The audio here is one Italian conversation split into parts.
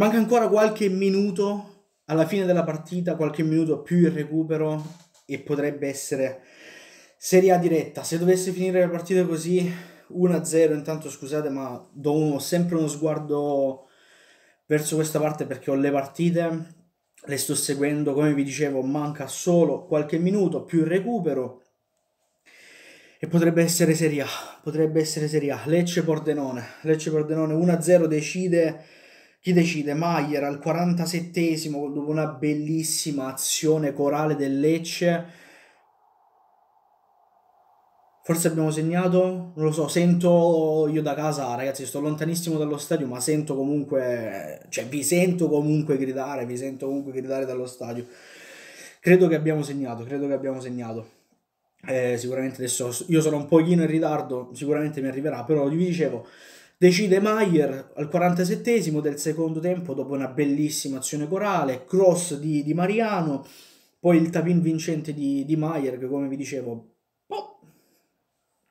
Manca ancora qualche minuto alla fine della partita, qualche minuto più il recupero e potrebbe essere Serie A diretta. Se dovesse finire la partita così 1-0, intanto scusate, ma do uno, sempre uno sguardo verso questa parte perché ho le partite, le sto seguendo, come vi dicevo, manca solo qualche minuto più il recupero. E potrebbe essere Serie A, potrebbe essere Serie A. Lecce Pordenone, Lecce Pordenone 1-0 decide chi decide? Maier al 47esimo dopo una bellissima azione corale del Lecce. Forse abbiamo segnato, non lo so, sento io da casa, ragazzi, sto lontanissimo dallo stadio, ma sento comunque, cioè vi sento comunque gridare, vi sento comunque gridare dallo stadio. Credo che abbiamo segnato, credo che abbiamo segnato. Eh, sicuramente adesso io sono un pochino in ritardo, sicuramente mi arriverà, però vi dicevo, Decide Maier al 47 del secondo tempo dopo una bellissima azione corale, cross di, di Mariano, poi il tapin vincente di, di Maier che come vi dicevo, pom,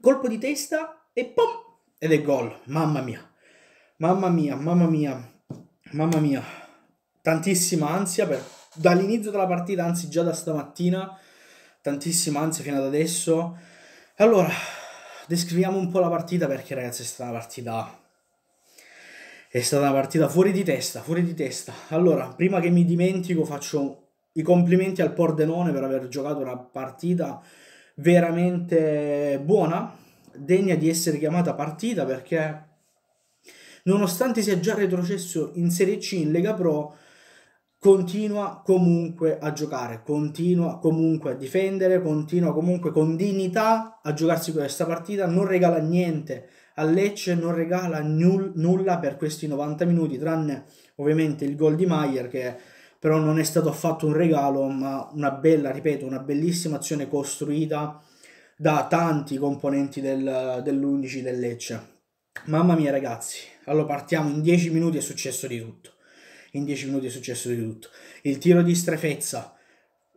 colpo di testa e pom, ed è gol, mamma mia, mamma mia, mamma mia, mamma mia, tantissima ansia per, dall'inizio della partita, anzi già da stamattina, tantissima ansia fino ad adesso. Allora, descriviamo un po' la partita perché ragazzi è stata una partita è stata una partita fuori di testa, fuori di testa. Allora, prima che mi dimentico faccio i complimenti al Pordenone per aver giocato una partita veramente buona, degna di essere chiamata partita perché nonostante sia già retrocesso in Serie C in Lega Pro continua comunque a giocare, continua comunque a difendere, continua comunque con dignità a giocarsi questa partita, non regala niente a Lecce non regala nul, nulla per questi 90 minuti, tranne ovviamente il gol di Maier che però non è stato affatto un regalo, ma una bella, ripeto, una bellissima azione costruita da tanti componenti del, dell'11 del Lecce. Mamma mia ragazzi, allora partiamo, in 10 minuti è successo di tutto. In 10 minuti è successo di tutto. Il tiro di strefezza,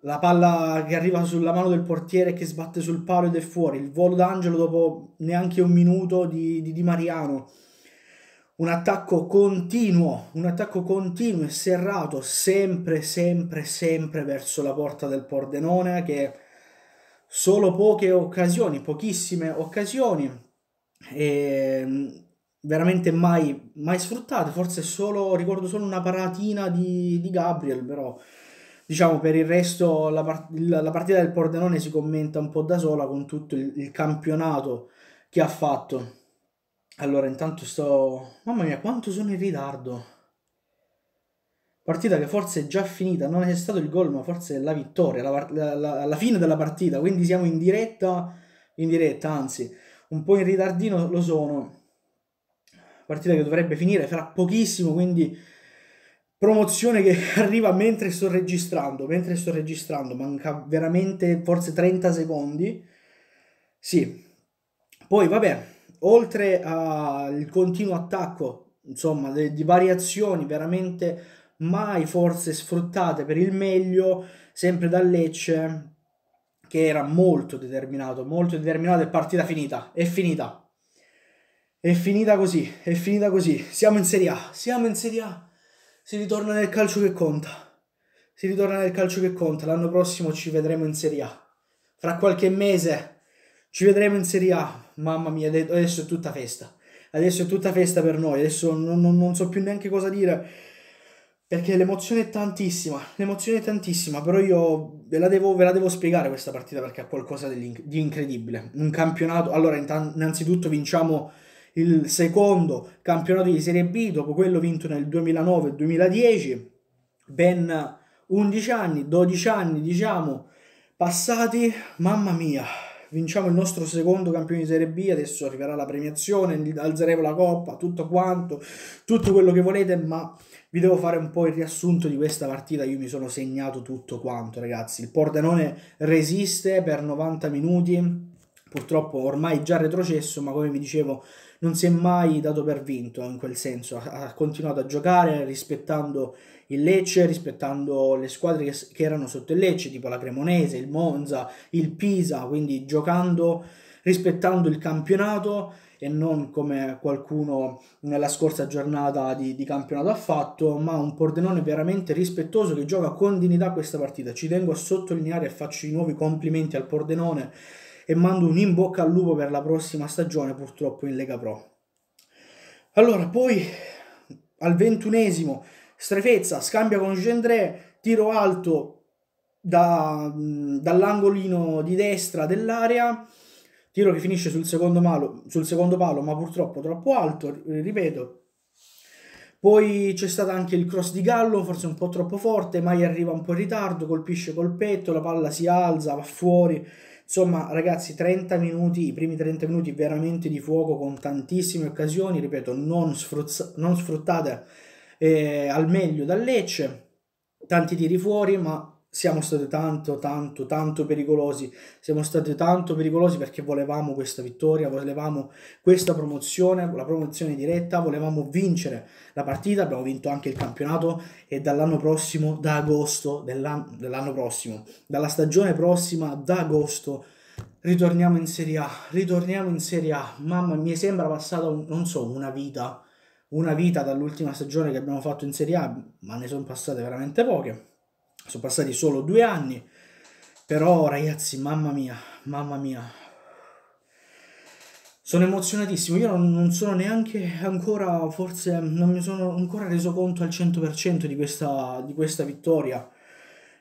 la palla che arriva sulla mano del portiere che sbatte sul palo ed è fuori, il volo d'angelo dopo neanche un minuto di, di, di Mariano, un attacco continuo, un attacco continuo e serrato, sempre, sempre, sempre verso la porta del Pordenone che solo poche occasioni, pochissime occasioni, e mm, veramente mai, mai sfruttate, forse solo, ricordo solo una paratina di, di Gabriel però Diciamo per il resto la, part- la, partita del Pordenone si commenta un po' da sola con tutto il, il campionato che ha fatto. Allora intanto sto... Mamma mia quanto sono in ritardo. Partita che forse è già finita, non è stato il gol ma forse è la vittoria, la, la, la fine della partita, quindi siamo in diretta, in diretta anzi, un po' in ritardino lo sono. Partita che dovrebbe finire fra pochissimo, quindi promozione che arriva mentre sto registrando, mentre sto registrando, manca veramente forse 30 secondi. Sì. Poi vabbè, oltre al continuo attacco, insomma, di variazioni veramente mai forse sfruttate per il meglio, sempre da Lecce che era molto determinato, molto determinato è partita finita, è finita. È finita così, è finita così. Siamo in Serie A, siamo in Serie A si ritorna nel calcio che conta. Si ritorna nel calcio che conta. L'anno prossimo ci vedremo in Serie A. Fra qualche mese ci vedremo in Serie A. Mamma mia, adesso è tutta festa. Adesso è tutta festa per noi. Adesso non, non, non so più neanche cosa dire. Perché l'emozione è tantissima. L'emozione è tantissima. Però io ve la devo, ve la devo spiegare questa partita perché ha qualcosa di incredibile. Un campionato. Allora, innanzitutto vinciamo il secondo campionato di Serie B dopo quello vinto nel 2009-2010, ben 11 anni, 12 anni diciamo passati, mamma mia, vinciamo il nostro secondo campione di Serie B, adesso arriverà la premiazione, alzeremo la coppa, tutto quanto, tutto quello che volete, ma vi devo fare un po' il riassunto di questa partita, io mi sono segnato tutto quanto ragazzi, il Pordenone resiste per 90 minuti, purtroppo ormai già retrocesso, ma come vi dicevo non si è mai dato per vinto in quel senso, ha continuato a giocare rispettando il Lecce, rispettando le squadre che, che erano sotto il Lecce, tipo la Cremonese, il Monza, il Pisa, quindi giocando, rispettando il campionato e non come qualcuno nella scorsa giornata di, di, campionato ha fatto, ma un Pordenone veramente rispettoso che gioca con dignità questa partita. Ci tengo a sottolineare e faccio i nuovi complimenti al Pordenone e mando un in bocca al lupo per la prossima stagione purtroppo in Lega Pro. Allora, poi al ventunesimo, Strefezza scambia con Gendré, tiro alto da, dall'angolino di destra dell'area, tiro che finisce sul secondo, malo, sul secondo palo, ma purtroppo troppo alto, ripeto, poi c'è stato anche il cross di Gallo, forse un po' troppo forte, Mai arriva un po' in ritardo, colpisce col petto, la palla si alza, va fuori, Insomma, ragazzi, 30 minuti, i primi 30 minuti veramente di fuoco con tantissime occasioni, ripeto, non, sfruzz- non sfruttate eh, al meglio dal Lecce, tanti tiri fuori, ma siamo stati tanto, tanto, tanto pericolosi. Siamo stati tanto pericolosi perché volevamo questa vittoria, volevamo questa promozione, la promozione diretta, volevamo vincere la partita. Abbiamo vinto anche il campionato e dall'anno prossimo, da agosto dell'anno, dell prossimo, dalla stagione prossima, da agosto, ritorniamo in Serie A. Ritorniamo in Serie A. Mamma, mi sembra passata, un, non so, una vita. Una vita dall'ultima stagione che abbiamo fatto in Serie A, ma ne sono passate veramente poche sono passati solo due anni, però ragazzi, mamma mia, mamma mia. Sono emozionatissimo, io non, non sono neanche ancora, forse non mi sono ancora reso conto al 100% di questa, di questa vittoria.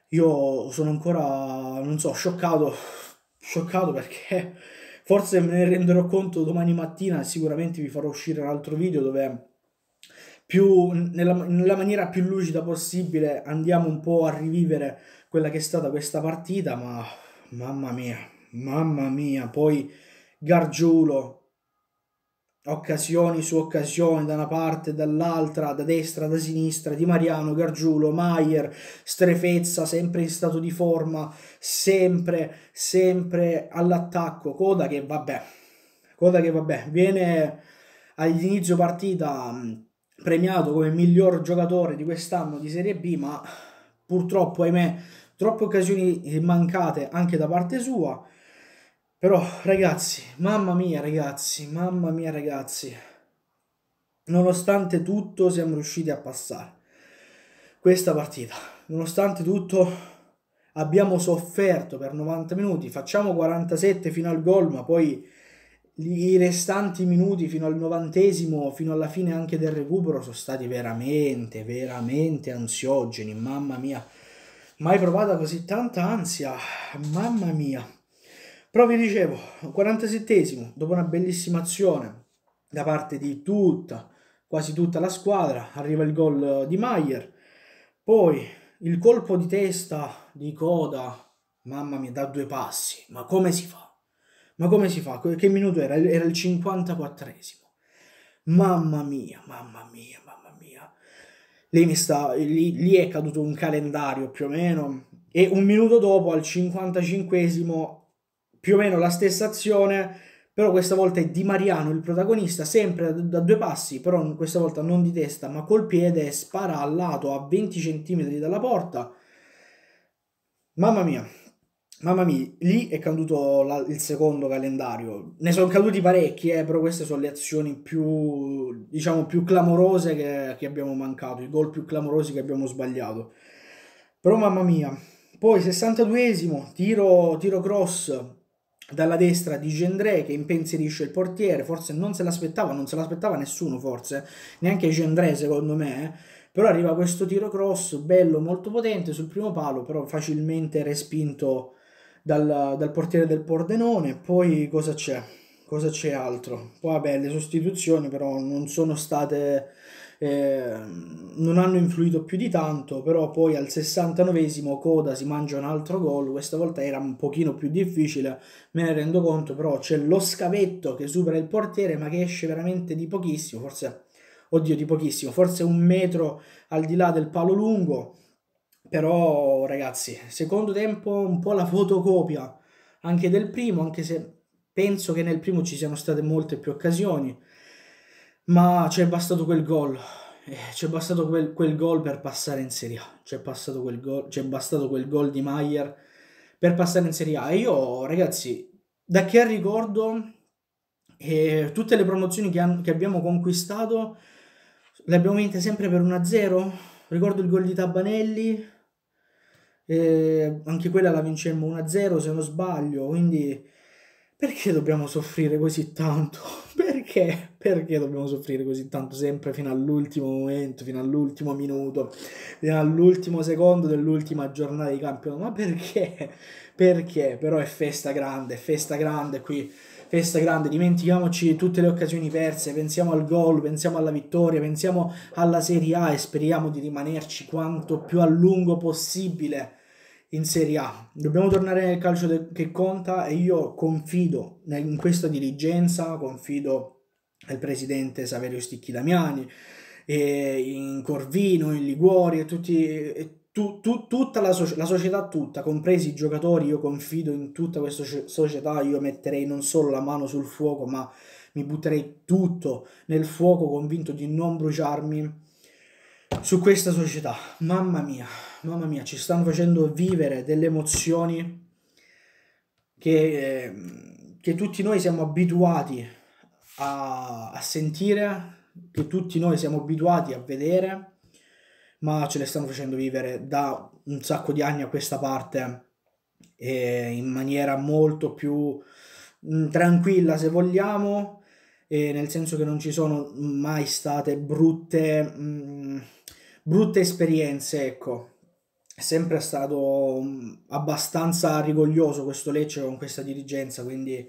Io sono ancora, non so, scioccato, scioccato perché forse me ne renderò conto domani mattina, sicuramente vi farò uscire un altro video dove più, nella, nella, maniera più lucida possibile andiamo un po' a rivivere quella che è stata questa partita, ma mamma mia, mamma mia, poi Gargiulo, occasioni su occasioni da una parte dall'altra, da destra, da sinistra, Di Mariano, Gargiulo, Maier, strefezza, sempre in stato di forma, sempre, sempre all'attacco, Coda che vabbè, Coda che vabbè, viene all'inizio partita premiato come miglior giocatore di quest'anno di Serie B, ma purtroppo, ahimè, troppe occasioni mancate anche da parte sua. Però, ragazzi, mamma mia, ragazzi, mamma mia, ragazzi, nonostante tutto siamo riusciti a passare questa partita. Nonostante tutto abbiamo sofferto per 90 minuti, facciamo 47 fino al gol, ma poi i restanti minuti fino al novantesimo, fino alla fine anche del recupero, sono stati veramente, veramente ansiogeni. Mamma mia, mai provata così tanta ansia. Mamma mia. Però vi dicevo, 47esimo, dopo una bellissima azione da parte di tutta, quasi tutta la squadra, arriva il gol di Maier. Poi il colpo di testa di coda, mamma mia, da due passi. Ma come si fa? Ma come si fa? Che minuto era? Era il 54esimo. Mamma mia, mamma mia, mamma mia. Lì, mi sta, lì, lì è caduto un calendario più o meno. E un minuto dopo, al 55esimo, più o meno la stessa azione, però questa volta è Di Mariano il protagonista, sempre da, due passi, però questa volta non di testa ma col piede, spara al lato a 20 cm dalla porta. Mamma mia, Mamma mia, lì è caduto la, il secondo calendario. Ne sono caduti parecchi, eh, però queste sono le azioni più, diciamo, più clamorose che, che, abbiamo mancato, i gol più clamorosi che abbiamo sbagliato. Però mamma mia. Poi 62esimo, tiro, tiro cross dalla destra di Gendré che impensierisce il portiere, forse non se l'aspettava, non se l'aspettava nessuno forse, neanche Gendré secondo me, eh. però arriva questo tiro cross bello, molto potente sul primo palo, però facilmente respinto dal, dal portiere del Pordenone. Poi cosa c'è? Cosa c'è altro? Poi vabbè, le sostituzioni però non sono state... Eh, non hanno influito più di tanto, però poi al 69esimo Coda si mangia un altro gol, questa volta era un pochino più difficile, me ne rendo conto, però c'è lo scavetto che supera il portiere ma che esce veramente di pochissimo, forse, oddio di pochissimo, forse un metro al di là del palo lungo, però ragazzi, secondo tempo un po' la fotocopia anche del primo, anche se penso che nel primo ci siano state molte più occasioni, ma c'è bastato quel gol, eh, c'è bastato quel, quel gol per passare in Serie A, c'è, passato bastato quel gol di Maier per passare in Serie A. E io ragazzi, da che ricordo eh, tutte le promozioni che, hanno, che abbiamo conquistato le abbiamo vinte sempre per 1-0, ricordo il gol di Tabanelli eh, anche quella la vincemmo 1-0 se non sbaglio, quindi perché dobbiamo soffrire così tanto? Perché? Perché dobbiamo soffrire così tanto sempre fino all'ultimo momento, fino all'ultimo minuto, fino all'ultimo secondo dell'ultima giornata di campionato? Ma perché? Perché? Però è festa grande, è festa grande qui, festa grande, dimentichiamoci tutte le occasioni perse, pensiamo al gol, pensiamo alla vittoria, pensiamo alla Serie A e speriamo di rimanerci quanto più a lungo possibile in Serie A. Dobbiamo tornare nel calcio de- che conta e io confido nel- in questa dirigenza, confido nel presidente Saverio Sticchi Damiani, in Corvino, in Liguori e tutti... E tu, tu, tutta la, so- la, società tutta, compresi i giocatori, io confido in tutta questa so- società, io metterei non solo la mano sul fuoco, ma mi butterei tutto nel fuoco convinto di non bruciarmi su questa società. Mamma mia, mamma mia, ci stanno facendo vivere delle emozioni che, eh, che tutti noi siamo abituati a, a sentire, che tutti noi siamo abituati a vedere, ma ce le stanno facendo vivere da un sacco di anni a questa parte eh, in maniera molto più mh, mm, tranquilla, se vogliamo, eh, nel senso che non ci sono mai state brutte... Mh, mm, brutte esperienze, ecco sempre stato mm, abbastanza rigoglioso questo Lecce con questa dirigenza, quindi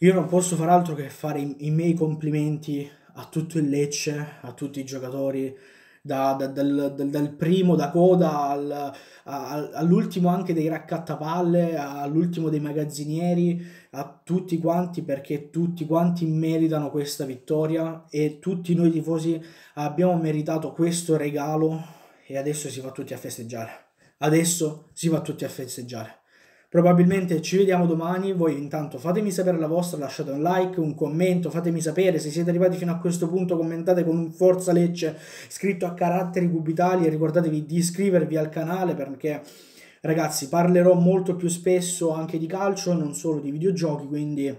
io non posso far altro che fare i, i miei complimenti a tutto il Lecce, a tutti i giocatori, da, da, dal, dal, dal, primo da coda al, a, all'ultimo anche dei raccattapalle, all'ultimo dei magazzinieri, a tutti quanti perché tutti quanti meritano questa vittoria e tutti noi tifosi abbiamo meritato questo regalo e adesso si va tutti a festeggiare. Adesso si va tutti a festeggiare. Probabilmente ci vediamo domani, voi intanto fatemi sapere la vostra, lasciate un like, un commento, fatemi sapere se siete arrivati fino a questo punto, commentate con un forza legge scritto a caratteri cubitali e ricordatevi di iscrivervi al canale perché ragazzi parlerò molto più spesso anche di calcio e non solo di videogiochi, quindi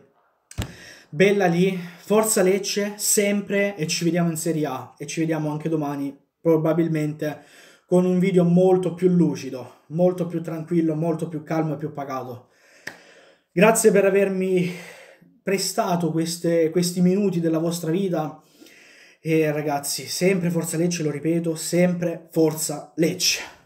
bella lì, forza legge sempre e ci vediamo in Serie A e ci vediamo anche domani probabilmente con un video molto più lucido, molto più tranquillo, molto più calmo e più pagato. Grazie per avermi prestato queste, questi minuti della vostra vita e ragazzi, sempre Forza Lecce, lo ripeto, sempre Forza Lecce.